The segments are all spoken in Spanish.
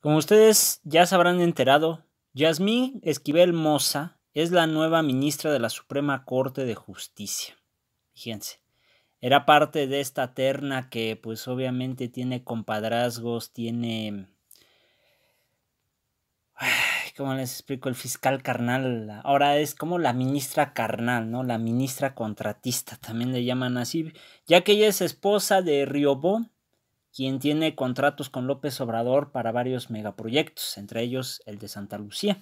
Como ustedes ya se habrán enterado, Yasmín Esquivel Moza es la nueva ministra de la Suprema Corte de Justicia. Fíjense, era parte de esta terna que pues obviamente tiene compadrazgos, tiene... ¿Cómo les explico? El fiscal carnal. Ahora es como la ministra carnal, ¿no? La ministra contratista, también le llaman así, ya que ella es esposa de Riobó, quien tiene contratos con López Obrador para varios megaproyectos, entre ellos el de Santa Lucía,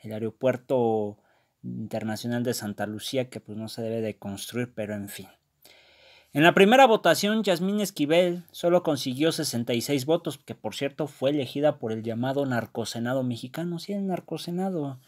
el aeropuerto internacional de Santa Lucía, que pues no se debe de construir, pero en fin. En la primera votación, Yasmín Esquivel solo consiguió 66 votos, que por cierto fue elegida por el llamado narcosenado mexicano, sí, el narcosenado.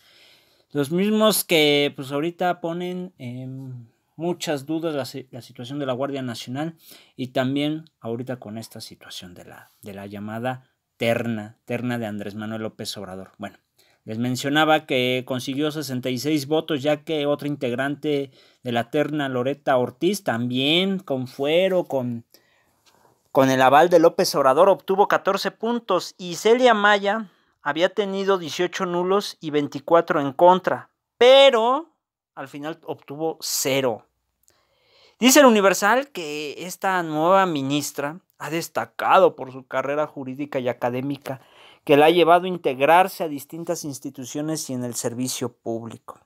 Los mismos que pues ahorita ponen... Em, muchas dudas la, la, situación de la Guardia Nacional y también ahorita con esta situación de la, de la llamada terna, terna de Andrés Manuel López Obrador. Bueno, les mencionaba que consiguió 66 votos ya que otra integrante de la terna, Loreta Ortiz, también con fuero, con, con el aval de López Obrador, obtuvo 14 puntos y Celia Maya había tenido 18 nulos y 24 en contra. Pero al final obtuvo cero. Dice el Universal que esta nueva ministra ha destacado por su carrera jurídica y académica que la ha llevado a integrarse a distintas instituciones y en el servicio público.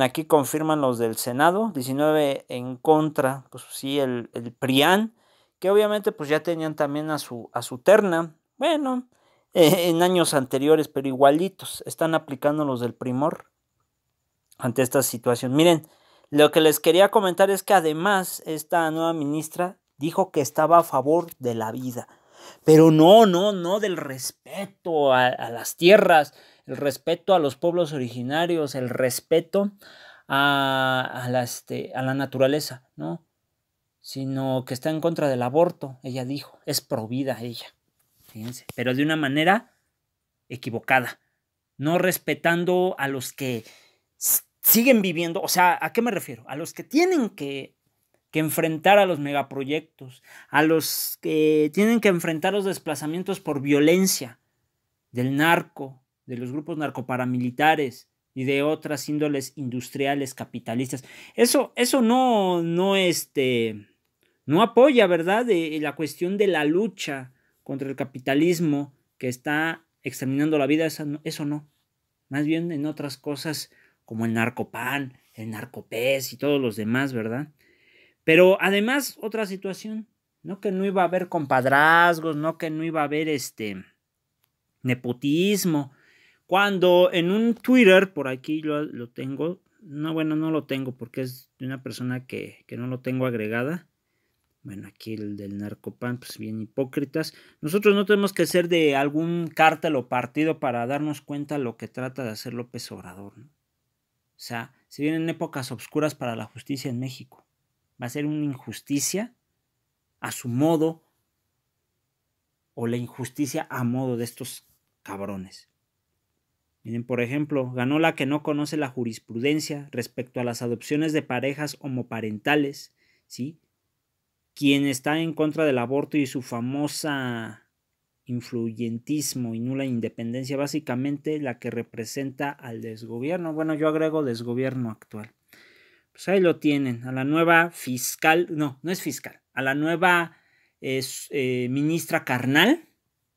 aquí confirman los del Senado, 19 en contra, pues sí, el, el PRIAN, que obviamente pues ya tenían también a su, a su terna, bueno, eh, en años anteriores, pero igualitos, están aplicando los del primor ante esta situación. Miren, lo que les quería comentar es que además esta nueva ministra dijo que estaba a favor de la vida, pero no, no, no del respeto a, las tierras, el respeto a los pueblos originarios, el respeto este, a, la, naturaleza, ¿no? Sino que está en contra del aborto, ella dijo, es vida ella, fíjense, pero de una manera equivocada, no respetando a los que siguen viviendo, o sea, ¿a qué me refiero? A los que tienen que, enfrentar a los megaproyectos, a los que tienen que enfrentar los desplazamientos por violencia del narco, de los grupos narcoparamilitares y de otras índoles industriales capitalistas. Eso, eso no, no, este, no apoya, ¿verdad?, la cuestión de la lucha contra el capitalismo que está exterminando la vida, eso no. más bien en otras cosas como el narcopan, el narcopez y todos los demás, ¿verdad? Pero además, otra situación, ¿no? Que no iba a haber compadrazgos, ¿no? Que no iba a haber este nepotismo. Cuando en un Twitter, por aquí lo, lo tengo, no, bueno, no lo tengo porque es de una persona que, que no lo tengo agregada. Bueno, aquí el del narcopan, pues bien hipócritas. Nosotros no tenemos que ser de algún cártel o partido para darnos cuenta lo que trata de hacer López Obrador, ¿no? O sea, se vienen épocas oscuras para la justicia en México. Va a ser una injusticia a su modo o la injusticia a modo de estos cabrones. Miren, por ejemplo, ganó la que no conoce la jurisprudencia respecto a las adopciones de parejas homoparentales, ¿sí? Quien está en contra del aborto y su famosa influyentismo y nula independencia, básicamente la que representa al desgobierno. Bueno, yo agrego desgobierno actual. Pues ahí lo tienen, a la nueva fiscal, no, no es fiscal, a la nueva es, eh, ministra carnal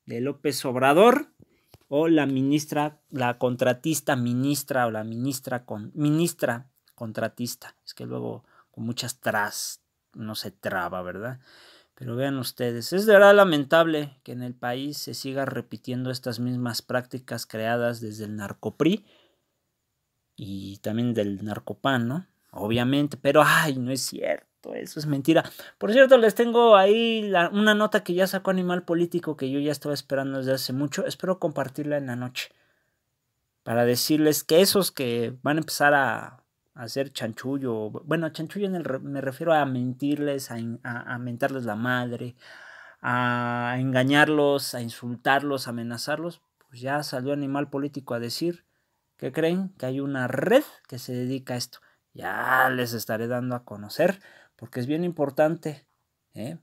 de López Obrador o la ministra, la contratista ministra o la ministra, con, ministra contratista. Es que luego con muchas tras no se traba, ¿verdad? Pero vean ustedes, es de verdad lamentable que en el país se siga repitiendo estas mismas prácticas creadas desde el narcopri y también del narcopan, ¿no? Obviamente, pero ay, no es cierto, eso es mentira. Por cierto, les tengo ahí una nota que ya sacó Animal Político que yo ya estaba esperando desde hace mucho. Espero compartirla en la noche para decirles que esos que van a empezar a hacer chanchullo. Bueno, chanchullo en me refiero a mentirles, a, mentarles la madre, a engañarlos, a insultarlos, a amenazarlos. Pues ya salió Animal Político a decir que creen que hay una red que se dedica a esto. Ya les estaré dando a conocer porque es bien importante. ¿eh?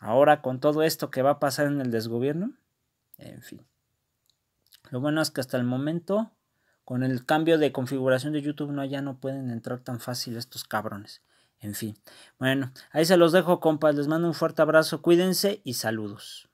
Ahora con todo esto que va a pasar en el desgobierno, en fin. Lo bueno es que hasta el momento con el cambio de configuración de YouTube no, ya no pueden entrar tan fácil estos cabrones. En fin. Bueno, ahí se los dejo, compas. Les mando un fuerte abrazo. Cuídense y saludos.